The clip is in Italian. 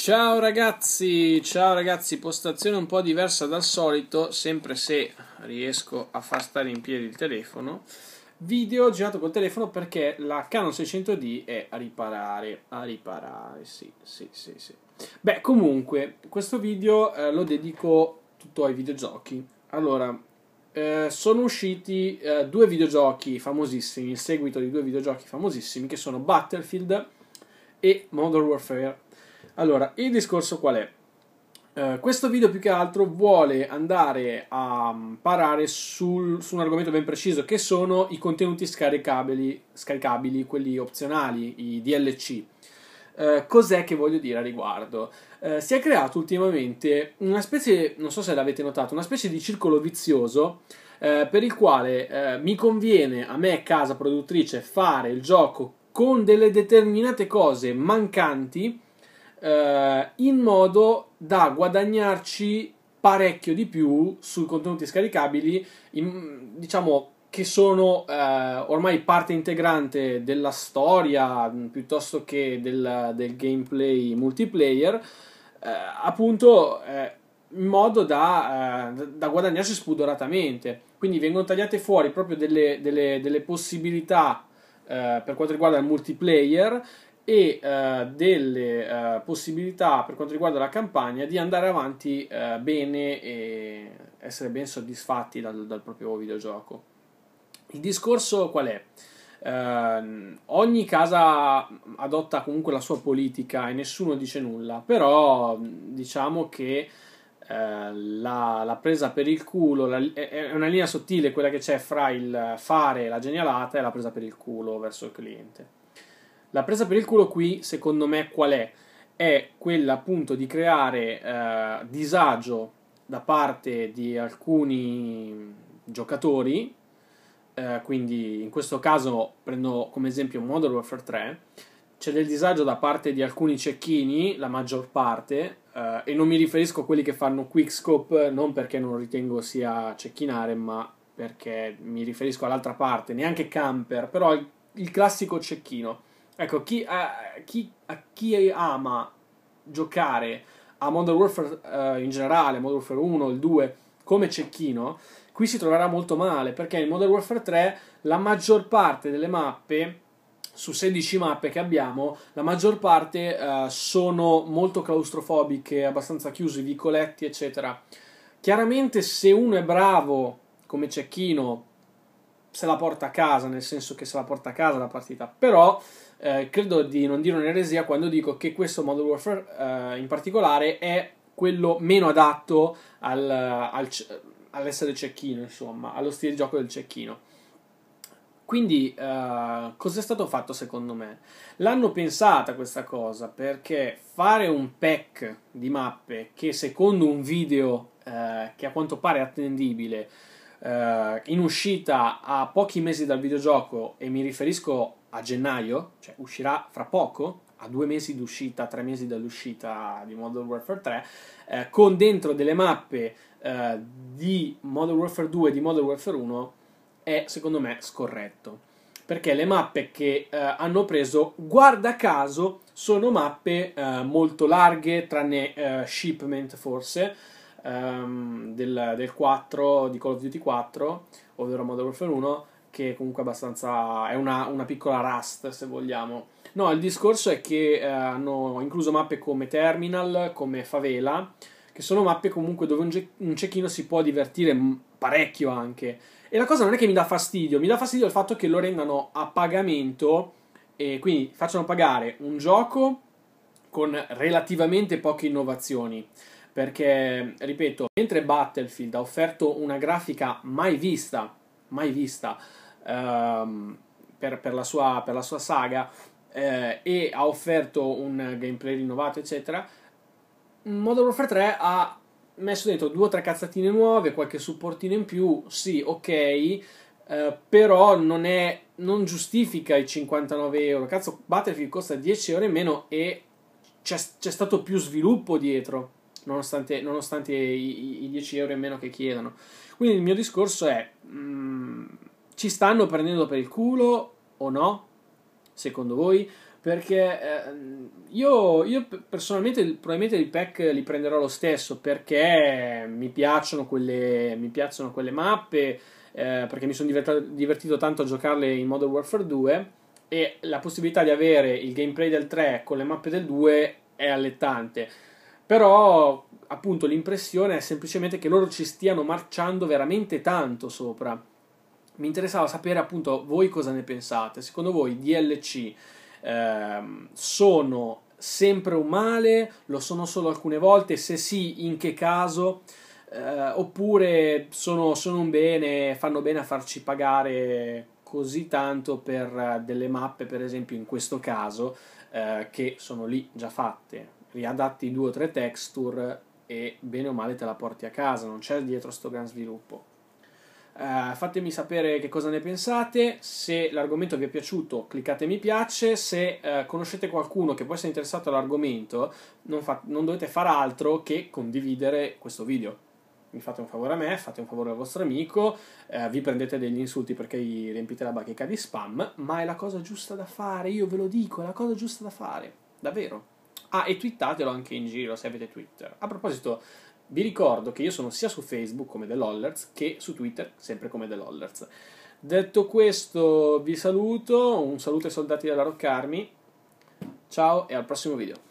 Ciao ragazzi, ciao ragazzi, postazione un po' diversa dal solito, sempre se riesco a far stare in piedi il telefono. Video girato col telefono perché la Canon 600D è a riparare, a riparare, sì, sì, sì, sì. Beh, comunque, questo video eh, lo dedico tutto ai videogiochi. Allora, eh, sono usciti eh, due videogiochi famosissimi, il seguito di due videogiochi famosissimi che sono Battlefield e Modern Warfare allora, il discorso qual è? Uh, questo video più che altro vuole andare a mm, parare sul, su un argomento ben preciso che sono i contenuti scaricabili, scaricabili quelli opzionali, i DLC. Uh, eh, cos'è che voglio dire a riguardo? Uh, si è creato ultimamente una specie, non so se l'avete notato, una specie di circolo vizioso per il quale mi conviene a me, casa produttrice, fare il gioco con delle determinate cose mancanti eh, in modo da guadagnarci parecchio di più sui contenuti scaricabili, in, diciamo che sono eh, ormai parte integrante della storia mm, piuttosto che del, del gameplay multiplayer, eh, appunto eh, in modo da, eh, da, guadagnarsi spudoratamente. Quindi vengono tagliate fuori proprio delle, delle, delle possibilità eh, per quanto riguarda il multiplayer e uh, delle uh, possibilità per quanto riguarda la campagna di andare avanti uh, bene e essere ben soddisfatti dal, dal, proprio videogioco. Il discorso qual è? Ehm, ogni casa adotta comunque la sua politica e nessuno dice nulla, però diciamo che la, la, presa per il culo la, è una linea sottile quella che c'è fra il fare la genialata e la presa per il culo verso il cliente. La presa per il culo qui, secondo me, qual è? È quella appunto di creare eh, disagio da parte di alcuni giocatori, eh, quindi in questo caso prendo come esempio Modern Warfare 3, c'è del disagio da parte di alcuni cecchini, la maggior parte, eh, e non mi riferisco a quelli che fanno quickscope, non perché non ritengo sia cecchinare, ma perché mi riferisco all'altra parte, neanche camper, però il, il classico cecchino Ecco, chi, uh, chi, a chi ama giocare a Modern Warfare uh, in generale, Modern Warfare 1, il 2, come cecchino, qui si troverà molto male, perché in Modern Warfare 3 la maggior parte delle mappe su 16 mappe che abbiamo, la maggior parte uh, sono molto claustrofobiche, abbastanza chiuse, vicoletti, eccetera. Chiaramente se uno è bravo come cecchino se la porta a casa, nel senso che se la porta a casa la partita, però eh, credo di non dire un'eresia quando dico che questo Modern Warfare eh, in particolare è quello meno adatto al, al, all'essere cecchino, insomma, allo stile di gioco del cecchino. Quindi, eh, cos'è stato fatto secondo me? L'hanno pensata questa cosa perché fare un pack di mappe che secondo un video eh, che a quanto pare è attendibile eh, in uscita a pochi mesi dal videogioco e mi riferisco a gennaio, cioè uscirà fra poco, a due mesi d'uscita, tre mesi dall'uscita di Modern Warfare 3, eh, con dentro delle mappe eh, di Modern Warfare 2 e di Modern Warfare 1, è secondo me scorretto. Perché le mappe che eh, hanno preso, guarda caso, sono mappe eh, molto larghe, tranne eh, shipment forse, um, del, del 4 di Call of Duty 4, ovvero Modern Warfare 1, che comunque è abbastanza. è una, una piccola rust, se vogliamo. No, il discorso è che eh, hanno incluso mappe come Terminal, come Favela, che sono mappe comunque dove un, ge- un cecchino si può divertire m- parecchio anche. E la cosa non è che mi dà fastidio, mi dà fastidio il fatto che lo rendano a pagamento e quindi facciano pagare un gioco con relativamente poche innovazioni perché, ripeto, mentre Battlefield ha offerto una grafica mai vista, mai vista ehm, per, per, la sua, per, la sua, saga eh, e ha offerto un gameplay rinnovato, eccetera, Modern Warfare 3 ha messo dentro due o tre cazzatine nuove, qualche supportino in più, sì, ok, eh, però non, è, non giustifica i 59 euro. Cazzo, Battlefield costa 10 euro in meno e c'è, c'è stato più sviluppo dietro nonostante, nonostante i, i, 10 euro in meno che chiedono. Quindi il mio discorso è, mh, mm, ci stanno prendendo per il culo o no, secondo voi? Perché eh, io, io, personalmente probabilmente i pack li prenderò lo stesso perché mi piacciono quelle, mi piacciono quelle mappe, eh, perché mi sono divertito tanto a giocarle in Modern Warfare 2 e la possibilità di avere il gameplay del 3 con le mappe del 2 è allettante. Però appunto l'impressione è semplicemente che loro ci stiano marciando veramente tanto sopra. Mi interessava sapere appunto voi cosa ne pensate. Secondo voi DLC ehm, sono sempre un male? Lo sono solo alcune volte? Se sì, in che caso? Eh, oppure sono, sono un bene, fanno bene a farci pagare così tanto per eh, delle mappe, per esempio in questo caso, eh, che sono lì già fatte? riadatti due o tre texture e bene o male te la porti a casa, non c'è dietro sto gran sviluppo. Uh, fatemi sapere che cosa ne pensate, se l'argomento vi è piaciuto cliccate mi piace, se uh, conoscete qualcuno che può essere interessato all'argomento non, fa- non dovete fare altro che condividere questo video mi fate un favore a me, fate un favore al vostro amico, eh, vi prendete degli insulti perché gli riempite la bacheca di spam, ma è la cosa giusta da fare, io ve lo dico, è la cosa giusta da fare, davvero. Ah, e twittatelo anche in giro se avete Twitter. A proposito, vi ricordo che io sono sia su Facebook come The Lollerts che su Twitter sempre come The Lollerts. Detto questo, vi saluto, un saluto ai soldati della Roccarmi. Ciao e al prossimo video.